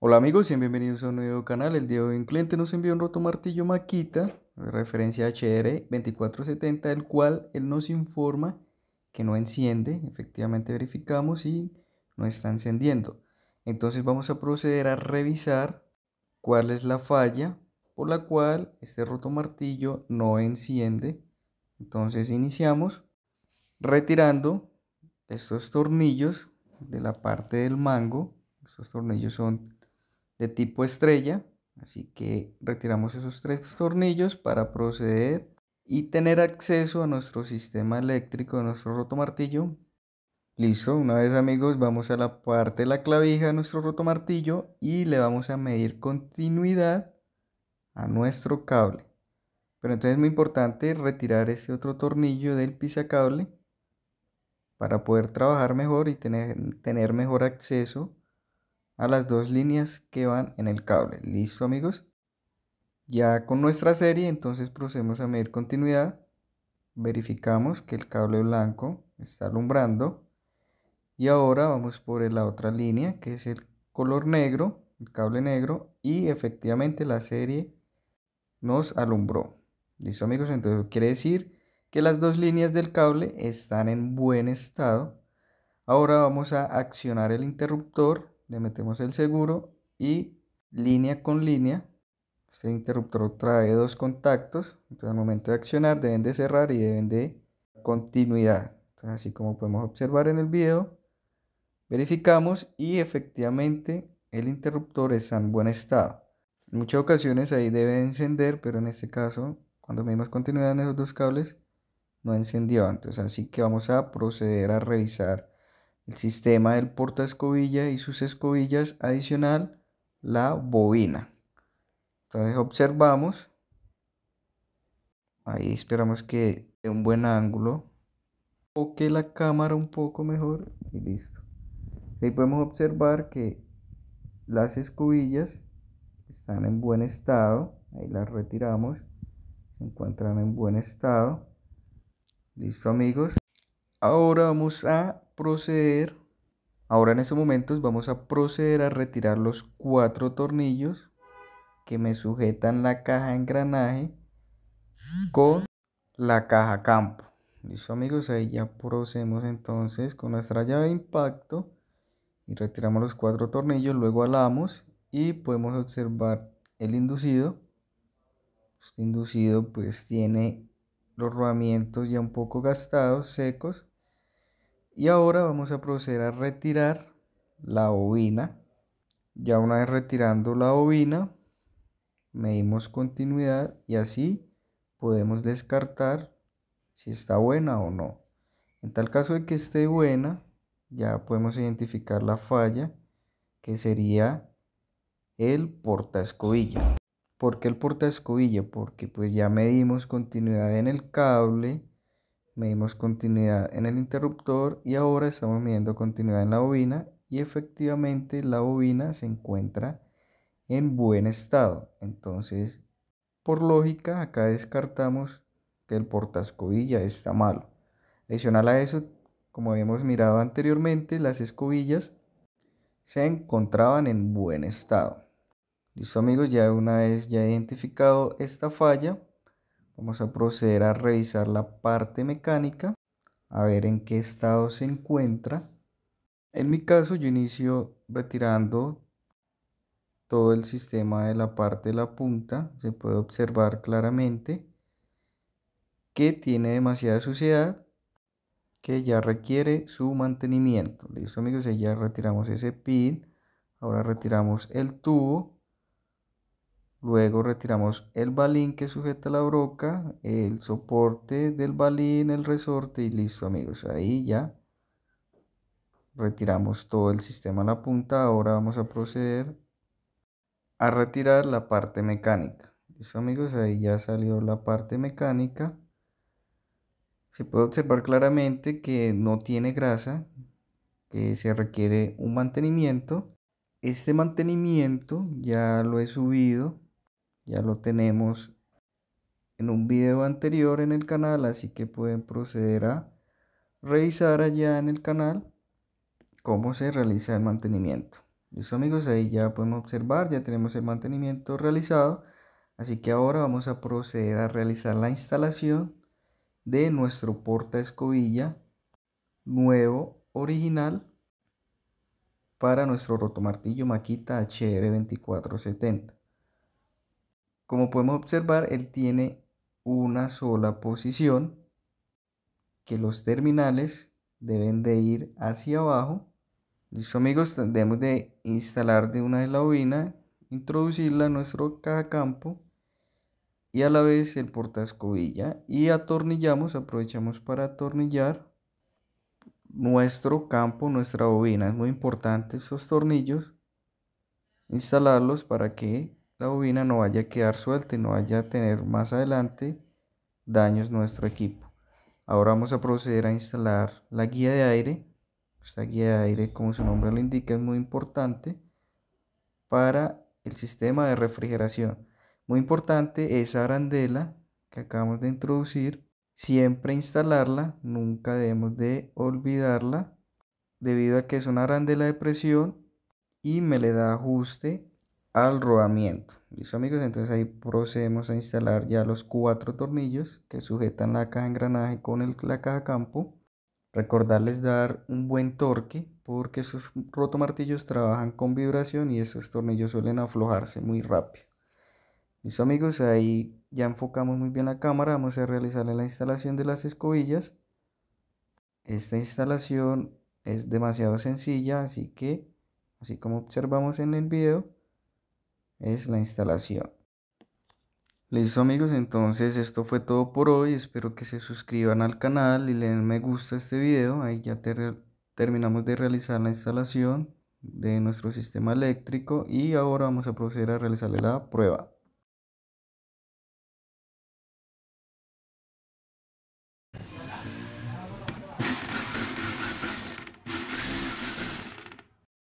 Hola amigos, y bienvenidos a un nuevo canal. El día de hoy un cliente nos envió un roto martillo Maquita, referencia HR2470, el cual él nos informa que no enciende. Efectivamente verificamos y no está encendiendo. Entonces vamos a proceder a revisar cuál es la falla por la cual este roto martillo no enciende. Entonces iniciamos retirando estos tornillos de la parte del mango. Estos tornillos son de tipo estrella. Así que retiramos esos tres tornillos para proceder y tener acceso a nuestro sistema eléctrico, de nuestro rotomartillo. Listo, una vez amigos vamos a la parte de la clavija de nuestro rotomartillo y le vamos a medir continuidad a nuestro cable. Pero entonces es muy importante retirar este otro tornillo del pisacable para poder trabajar mejor y tener, tener mejor acceso a las dos líneas que van en el cable. ¿Listo amigos? Ya con nuestra serie entonces procedemos a medir continuidad. Verificamos que el cable blanco está alumbrando. Y ahora vamos por la otra línea que es el color negro, el cable negro. Y efectivamente la serie nos alumbró. ¿Listo amigos? Entonces quiere decir que las dos líneas del cable están en buen estado. Ahora vamos a accionar el interruptor le metemos el seguro y línea con línea este interruptor trae dos contactos entonces al momento de accionar deben de cerrar y deben de continuidad entonces, así como podemos observar en el video verificamos y efectivamente el interruptor está en buen estado en muchas ocasiones ahí debe encender pero en este caso cuando medimos continuidad en esos dos cables no encendió entonces así que vamos a proceder a revisar el sistema del porta escobilla y sus escobillas adicional la bobina. Entonces observamos, ahí esperamos que de un buen ángulo, o la cámara un poco mejor y listo. Ahí podemos observar que las escobillas están en buen estado, ahí las retiramos, se encuentran en buen estado. Listo amigos, ahora vamos a proceder, ahora en estos momentos vamos a proceder a retirar los cuatro tornillos que me sujetan la caja engranaje con la caja campo. Listo amigos, ahí ya procedemos entonces con nuestra llave de impacto y retiramos los cuatro tornillos, luego alamos y podemos observar el inducido. Este inducido pues tiene los rodamientos ya un poco gastados, secos y ahora vamos a proceder a retirar la bobina. Ya una vez retirando la bobina, medimos continuidad y así podemos descartar si está buena o no. En tal caso de que esté buena, ya podemos identificar la falla que sería el porta escobilla. ¿Por qué el porta escobilla? Porque pues ya medimos continuidad en el cable, medimos continuidad en el interruptor y ahora estamos midiendo continuidad en la bobina y efectivamente la bobina se encuentra en buen estado. Entonces, por lógica, acá descartamos que el portascobilla está malo. Adicional a eso, como habíamos mirado anteriormente, las escobillas se encontraban en buen estado. Listo amigos, ya una vez ya identificado esta falla, Vamos a proceder a revisar la parte mecánica, a ver en qué estado se encuentra. En mi caso yo inicio retirando todo el sistema de la parte de la punta. Se puede observar claramente que tiene demasiada suciedad que ya requiere su mantenimiento. Listo amigos, ya retiramos ese pin. Ahora retiramos el tubo Luego retiramos el balín que sujeta la broca, el soporte del balín, el resorte y listo amigos. Ahí ya retiramos todo el sistema a la punta. Ahora vamos a proceder a retirar la parte mecánica. Listo amigos, ahí ya salió la parte mecánica. Se puede observar claramente que no tiene grasa, que se requiere un mantenimiento. Este mantenimiento ya lo he subido ya lo tenemos en un video anterior en el canal así que pueden proceder a revisar allá en el canal cómo se realiza el mantenimiento listo amigos ahí ya podemos observar ya tenemos el mantenimiento realizado así que ahora vamos a proceder a realizar la instalación de nuestro porta escobilla nuevo original para nuestro rotomartillo maquita HR2470 como podemos observar, él tiene una sola posición, que los terminales deben de ir hacia abajo. Listo amigos, debemos de instalar de una de la bobina, introducirla en nuestro caja campo y a la vez el porta escobilla y atornillamos, aprovechamos para atornillar nuestro campo, nuestra bobina. Es muy importante estos tornillos, instalarlos para que la bobina no vaya a quedar suelta y no vaya a tener más adelante daños nuestro equipo. Ahora vamos a proceder a instalar la guía de aire. Esta guía de aire, como su nombre lo indica, es muy importante para el sistema de refrigeración. Muy importante esa arandela que acabamos de introducir, siempre instalarla, nunca debemos de olvidarla, debido a que es una arandela de presión y me le da ajuste al rodamiento. Listo amigos, entonces ahí procedemos a instalar ya los cuatro tornillos que sujetan la caja de engranaje con la caja campo. Recordarles dar un buen torque porque esos rotomartillos trabajan con vibración y esos tornillos suelen aflojarse muy rápido. Listo amigos, ahí ya enfocamos muy bien la cámara, vamos a realizarle la instalación de las escobillas. Esta instalación es demasiado sencilla, así que, así como observamos en el video, es la instalación. Listo amigos, entonces esto fue todo por hoy. Espero que se suscriban al canal y le den me gusta a este video. Ahí ya terminamos de realizar la instalación de nuestro sistema eléctrico y ahora vamos a proceder a realizarle la prueba.